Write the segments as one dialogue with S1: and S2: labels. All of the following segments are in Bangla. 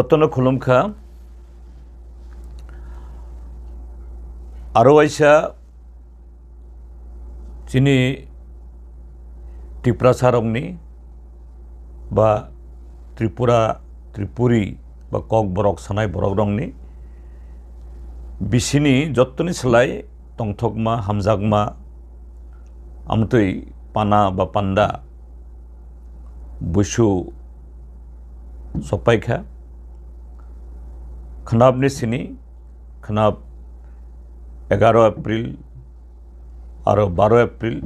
S1: অত্যন্ত খুলুমখা আরও আইসা যিনি ত্রিপুরা সারমনি বা ত্রিপুরা ত্রিপুরী বা কক বরক সানাই বরক রংনি বিসিনি যত্তনি সেলাই টংথকমা হামজাকমা আমতই পানা বা পান্ডা বৈশু সপাইখা ખનાબની સિની খনাব এগারো এপ্রিল আরও বারো এপ্রিল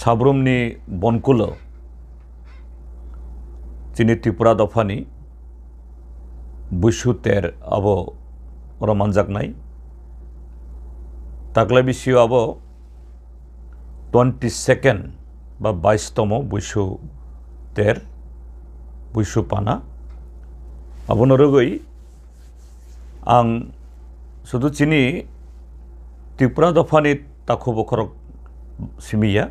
S1: সাবরুমনি বনকুল তিনি ত্রিপুরা দফানি বৈশু তের আব রমানজাক নাই তাকলে বিশিও আব টোয়েন্টি সেকেন্ড বা বাইশতম বৈশু তের বৈশু পানা আপোনালোকেই আং শুধু চিনি ত্ৰিপুৰা দফানিত তাকো বখৰক চিমিয়া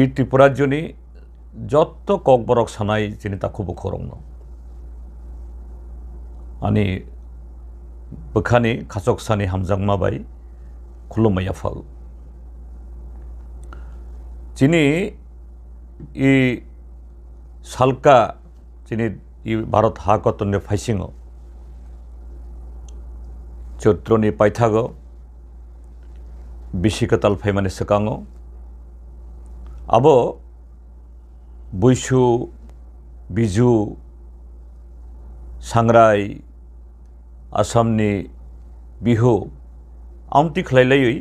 S1: ই ত্ৰিপুৰাজনী যত কক বৰক চানাই যিনি তাকো বখৰং আনি বখানি খাচক চানি হামজাংমা বাই খুলুমাইয়া ফাল চিনি ই চালকা চিনিত 이 바로 다 것도 내 파싱어 চৈত্রনি পাইথাগ বিশিকতাল ফাইমানে সেকাঙ আব বৈশু বিজু সাংরাই আসামনি বিহু আমটি খেলাইলাই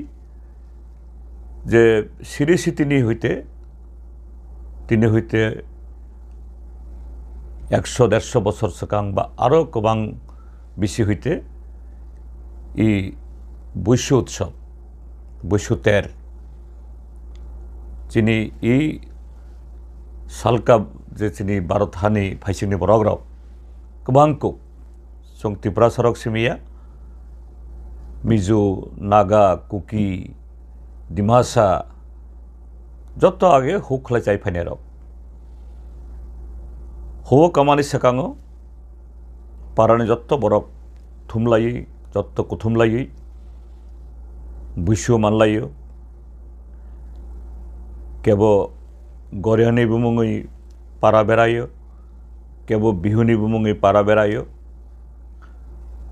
S1: যে সিরি সিতিনি হইতে তিনি হইতে একশো দেড়শো বছর সকাং বা আরও কবাং বেশি হইতে এই বৈশ্য উৎসব বৈশ্য তের যিনি ই সালকা যে তিনি ভারত হানি ফাইসিনি বরগ্রাও কবাংকু সং ত্রিপুরা সরক সিমিয়া মিজু নাগা কুকি ডিমাসা যত আগে হুখলা চাই ফাইনে রক হো কামানি সেকাঙ পারানি যত্ত বরফ থুমলায়ী যত্ত কুথুমলায়ী বৈশ্য মানলায়ী কেব গরিয়ানি বুমুঙই পারা বেড়ায় কেব বিহুনি বুমুঙই পারা বেড়ায়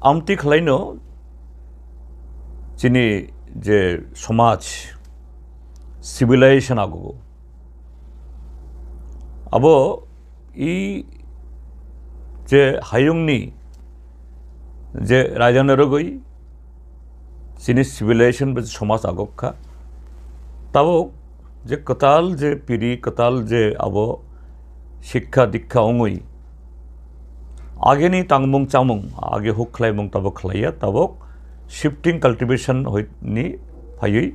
S1: আমতি খালাইন চিনি যে সমাজ সিভিলাইজেশন আগব আবো એ જે હાયુંગની જે રાજાનરો ગઈ સિની સિવિલાઇઝેશન પછી સમાસ আগক্ষা তাও যে কতাল যে পিড়ি কতাল যে আব শিক্ষা দীক্ষা অঙ্গই আগেনি তাংমং চামং আগে হোক খ্লাইমং তাবক খ্লাইয়া তাবক শিফটিং কাল্টিভেশন হইনি ফাইই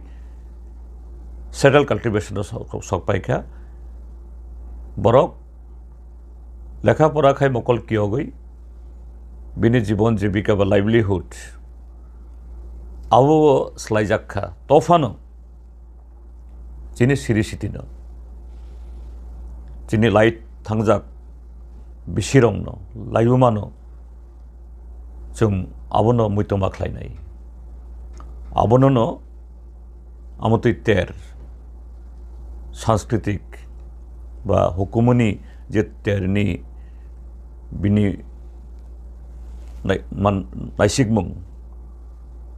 S1: সেটেল কাল্টিভেশন সক পাইখা বরক লেখাপড়া খাই মকল কিয় গই বিনি জীবন জীবিকা বা লাইভলিহুড আবু আবো যাক্ষা তফানো চিনি সিরি সিটিন চিনি লাইট থাংজাক বিশিরংন লাইবুমানো जों আবন মৈতমা ख्लायनाय আবনন আমতই তের সাংস্কৃতিক বা হুকুমনি যে তেরনি bini man naisik mung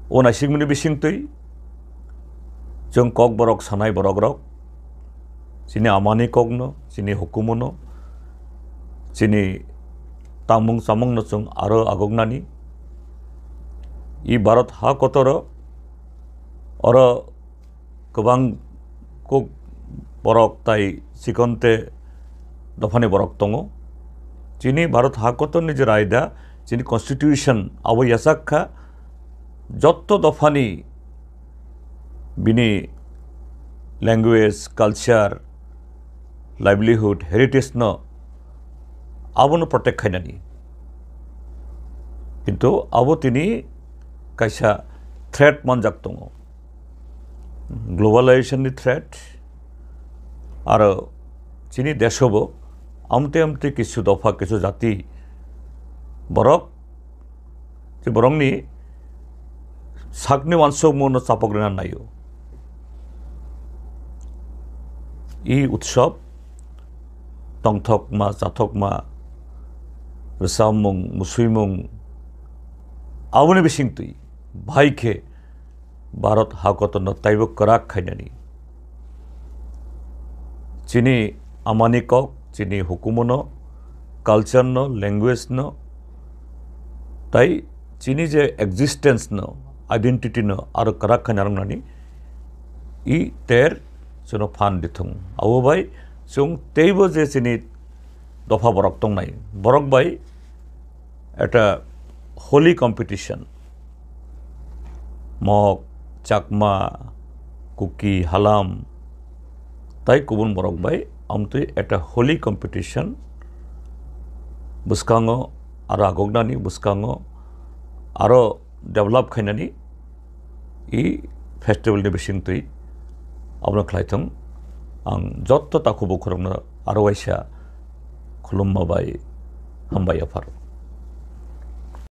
S1: o naisik mung ni bising tui jeng kok borok sanai borok rok sini amani kok no sini hukumu no sini tamung samung no jeng aro agok nani i barat ha kotoro ora kebang kok borok tai sikonte dofani borok tongo যিনি ভারত হাকতন যে রায়দা যিনি কনস্টিটিউশন আবু ইয়াসাক্ষা যত দফানি বিনি ল্যাঙ্গুয়েজ কালচার লাইভলিহুড হেরিটেজ ন আবন প্রত্যেক খাইনানি কিন্তু আবো তিনি কাইসা থ্রেট মান মানজাক্ত গ্লোবালাইজেশন থ্রেট আর চিনি দেশব আমতে আমতে কিছু দফা কিছু জাতি বরক যে বরংনি সাকনি মাংস মন চাপগ্রেনা নাইও ই উৎসব টংথকমা জাথকমা রেসামং মুসুইমং আবনে বেশিং তুই ভাইখে ভারত হাকত নতাইব করাক খাইনানি চিনি আমানি જેની હુકુમોનો કલ્ચરનો લેંગ્વેજનો তাই ચીની જે એક્ઝિસ્ટન્સનો આઇડેન્ટિટીનો આરો કરાખ નારંગનાની ઈ તેર ચુનો ફાન દીથું આવો ભાઈ ચું તેઈબો જે ચીની দফা বরক তং নাই বরক বাই একটা হোলি কম্পিটিশন মগ চাকমা কুকি হালাম তাই কুবুন বরক বাই આમ একটা হোলি কম্পিটিশন હોલી કોમ્પિટિશન બુસ્કાંગો આરો આગોગનાની ডেভেলপ આરો ડેવલપ ખાઈનાની ই ফেস্টিভেলনি বিশিংতুই আপনার খাইথং আং যত তাকু বখরমনা আরো আইসা খুলুম্মা হামবাই